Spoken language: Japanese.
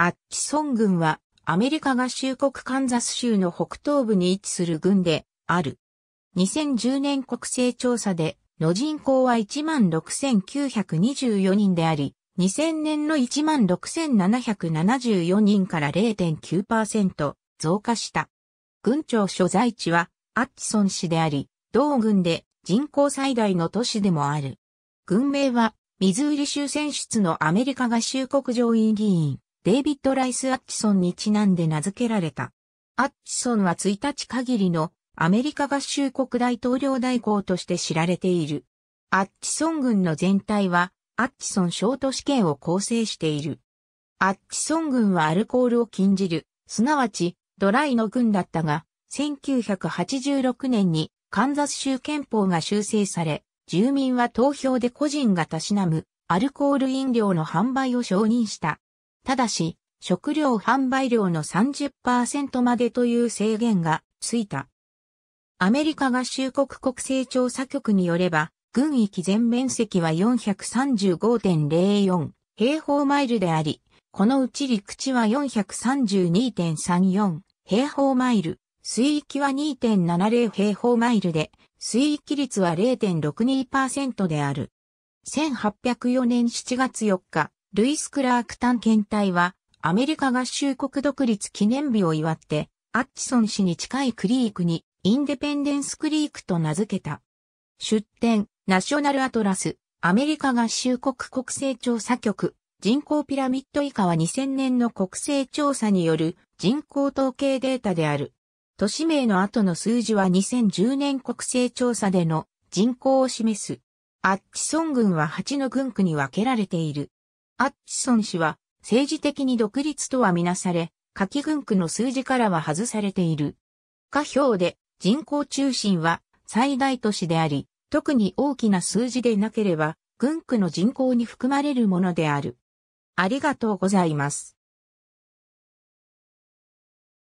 アッチソン軍はアメリカ合衆国カンザス州の北東部に位置する軍である。2010年国勢調査での人口は16,924人であり、2000年の16,774人から0.9%増加した。軍庁所在地はアッチソン市であり、同軍で人口最大の都市でもある。軍名はミズーリ州選出のアメリカ合衆国上院議員、デイビッド・ライス・アッチソンにちなんで名付けられた。アッチソンは1日限りのアメリカ合衆国大統領代行として知られている。アッチソン軍の全体はアッチソン小都市圏を構成している。アッチソン軍はアルコールを禁じる、すなわちドライの軍だったが、1986年にカンザス州憲法が修正され、住民は投票で個人がたしなむアルコール飲料の販売を承認した。ただし、食料販売量の30%までという制限がついた。アメリカ合衆国国勢調査局によれば、軍域全面積は435.04平方マイルであり、このうち陸地は432.34平方マイル、水域は2.70平方マイルで、水域率は0.62%である。1804年7月4日、ルイス・クラーク探検隊は、アメリカ合衆国独立記念日を祝って、アッチソン市に近いクリークに、インデペンデンス・クリークと名付けた。出展、ナショナル・アトラス、アメリカ合衆国国勢調査局、人口ピラミッド以下は2000年の国勢調査による人口統計データである。都市名の後の数字は2010年国勢調査での人口を示す。アッチソン群は8の軍区に分けられている。アッチソン氏は政治的に独立とはみなされ、下記軍区の数字からは外されている。下表で人口中心は最大都市であり、特に大きな数字でなければ、軍区の人口に含まれるものである。ありがとうございます。